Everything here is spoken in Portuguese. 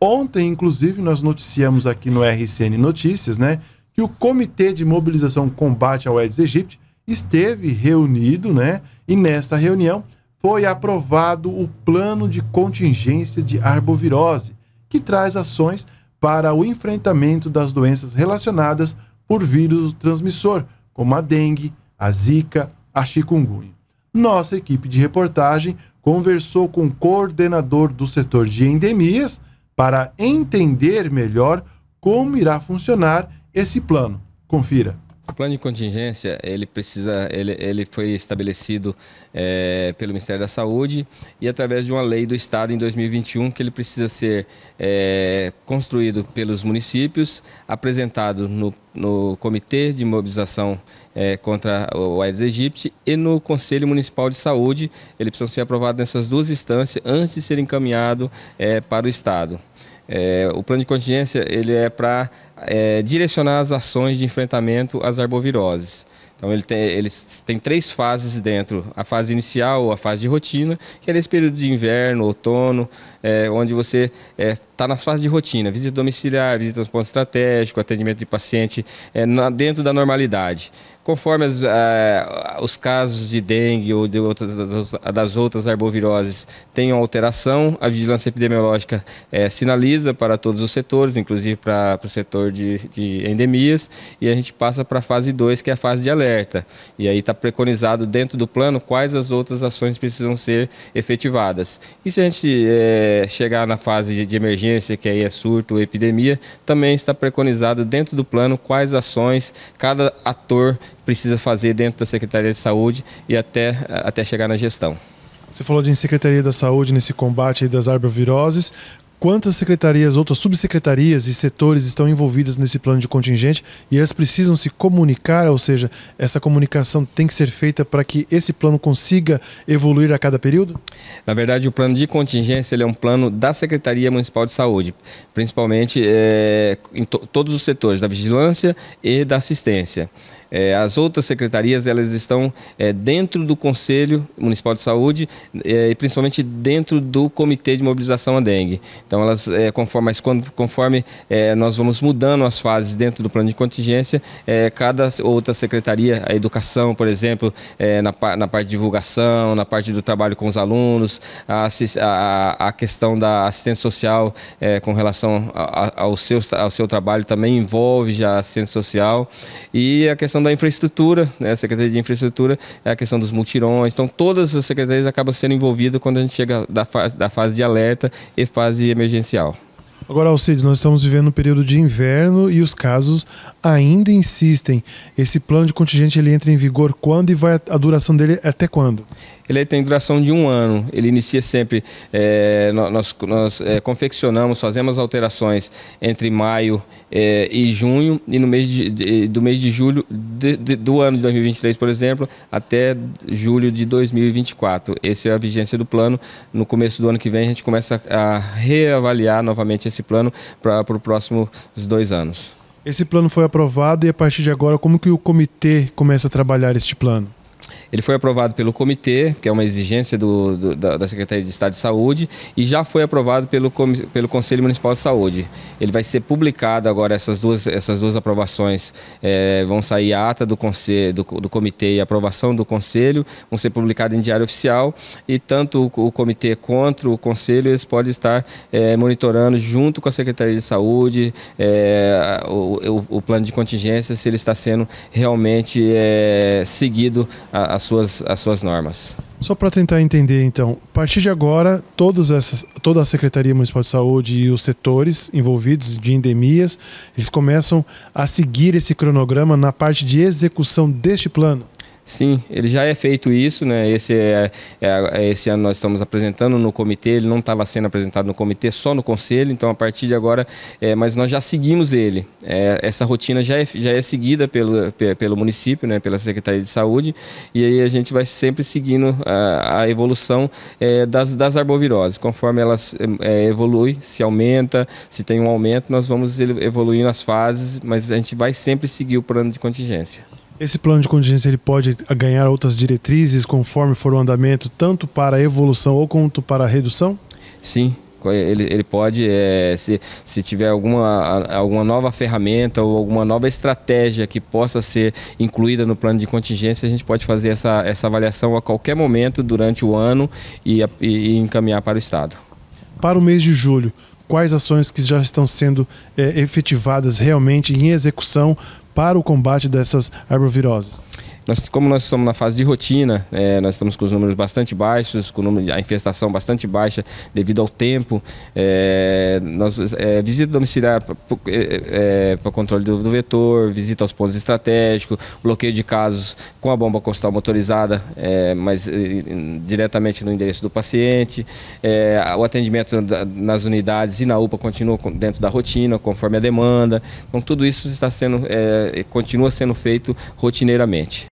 Ontem, inclusive, nós noticiamos aqui no RCN Notícias, né, que o Comitê de Mobilização Combate ao Aedes aegypti esteve reunido, né, e nesta reunião foi aprovado o plano de contingência de arbovirose, que traz ações para o enfrentamento das doenças relacionadas por vírus transmissor, como a dengue, a zika, a chikungunya. Nossa equipe de reportagem conversou com o coordenador do setor de endemias, para entender melhor como irá funcionar esse plano. Confira. O plano de contingência ele precisa, ele, ele foi estabelecido é, pelo Ministério da Saúde e através de uma lei do Estado em 2021 que ele precisa ser é, construído pelos municípios, apresentado no, no Comitê de Mobilização é, contra o Aedes aegypti e no Conselho Municipal de Saúde. Ele precisa ser aprovado nessas duas instâncias antes de ser encaminhado para o Estado. É, o plano de contingência ele é para é, direcionar as ações de enfrentamento às arboviroses. Então ele tem, eles têm três fases dentro: a fase inicial, ou a fase de rotina, que é nesse período de inverno, outono, é, onde você está é, tá nas fases de rotina, visita domiciliar, visita aos pontos estratégicos, atendimento de paciente é, na, dentro da normalidade. Conforme as, é, os casos de dengue ou de outras, das outras arboviroses tenham alteração, a vigilância epidemiológica é, sinaliza para todos os setores, inclusive para, para o setor de, de endemias, e a gente passa para a fase 2, que é a fase de alerta. E aí está preconizado dentro do plano quais as outras ações precisam ser efetivadas. E se a gente é, chegar na fase de, de emergência, que aí é surto ou epidemia, também está preconizado dentro do plano quais ações cada ator precisa fazer dentro da Secretaria de Saúde e até, até chegar na gestão. Você falou de Secretaria da Saúde nesse combate das arboviroses quantas secretarias, outras subsecretarias e setores estão envolvidas nesse plano de contingente e elas precisam se comunicar, ou seja, essa comunicação tem que ser feita para que esse plano consiga evoluir a cada período? Na verdade, o plano de contingência ele é um plano da Secretaria Municipal de Saúde, principalmente é, em to todos os setores, da vigilância e da assistência. É, as outras secretarias elas estão é, dentro do Conselho Municipal de Saúde é, e principalmente dentro do Comitê de Mobilização à Dengue. Então elas é, conforme, conforme é, nós vamos mudando as fases dentro do plano de contingência, cada outra secretaria, a Educação, por exemplo, na, na, parte de divulgação, na parte do trabalho com os alunos, a, a, a questão da assistência social com relação a, ao, seu, ao seu trabalho também envolve já a assistência social e a questão questão da infraestrutura, né? a Secretaria de Infraestrutura, é a questão dos multirões. Então, todas as secretarias acabam sendo envolvidas quando a gente chega da, fa da fase de alerta e fase emergencial. Agora, Alcides, nós estamos vivendo um período de inverno e os casos ainda insistem. Esse plano de contingente ele entra em vigor quando e vai a duração dele é até quando? Ele tem duração de um ano. Ele inicia sempre. É, nós, nós é, confeccionamos, fazemos alterações entre maio é, e junho e no mês de, de, do mês de julho de, do ano de 2023, por exemplo, até julho de 2024. Essa é a vigência do plano. No começo do ano que vem a gente começa a reavaliar novamente esse esse plano para os próximos dois anos. Esse plano foi aprovado e a partir de agora, como que o comitê começa a trabalhar este plano? Ele foi aprovado pelo comitê, que é uma exigência do, do, da, Secretaria de Estado de Saúde, e já foi aprovado pelo, pelo Conselho Municipal de Saúde. Ele vai ser publicado agora, essas duas, essas duas aprovações é, vão sair a ata do, conselho, do, do, comitê e a aprovação do Conselho, vão ser publicadas em diário oficial, e tanto o, o comitê quanto o Conselho, eles podem estar é, monitorando junto com a Secretaria de Saúde é, o, o, o, plano de contingência, se ele está sendo realmente é, seguido a, as, suas, as suas normas. Só para tentar entender, então, a partir de agora, todas essas, toda a Secretaria Municipal de Saúde e os setores envolvidos de endemias, eles começam a seguir esse cronograma na parte de execução deste plano? Sim, ele já é feito isso, né? Esse, é, é, é, esse ano nós estamos apresentando no comitê, ele não estava sendo apresentado no comitê, só no conselho, então a partir de agora, é, mas nós já seguimos ele. É, essa rotina já é, já é seguida pelo, pelo município, né? pela Secretaria de Saúde, e aí a gente vai sempre seguindo a, a evolução é, das, das arboviroses. Conforme elas é, evoluem, se aumenta, se tem um aumento, nós vamos evoluindo as fases, mas a gente vai sempre seguir o plano de contingência. Esse plano de contingência ele pode ganhar outras diretrizes conforme for o andamento, tanto para evolução ou quanto para redução? Sim, ele, ele pode, é, se, se tiver alguma, alguma nova ferramenta ou alguma nova estratégia que possa ser incluída no plano de contingência, a gente pode fazer essa, essa avaliação a qualquer momento durante o ano e, e encaminhar para o Estado. Para o mês de julho, quais ações que já estão sendo é, efetivadas realmente em execução para o combate dessas arboviroses? Nós, como nós estamos na fase de rotina, é, nós estamos com os números bastante baixos, com número, a infestação bastante baixa devido ao tempo. É, nós, é, visita domiciliar para é, é, é, controle do, do, vetor, visita aos pontos estratégicos, bloqueio de casos com a bomba costal motorizada, mas diretamente no endereço do paciente. o atendimento da, nas unidades e na UPA continua dentro da rotina, conforme a demanda. Então tudo isso está sendo, continua sendo feito rotineiramente.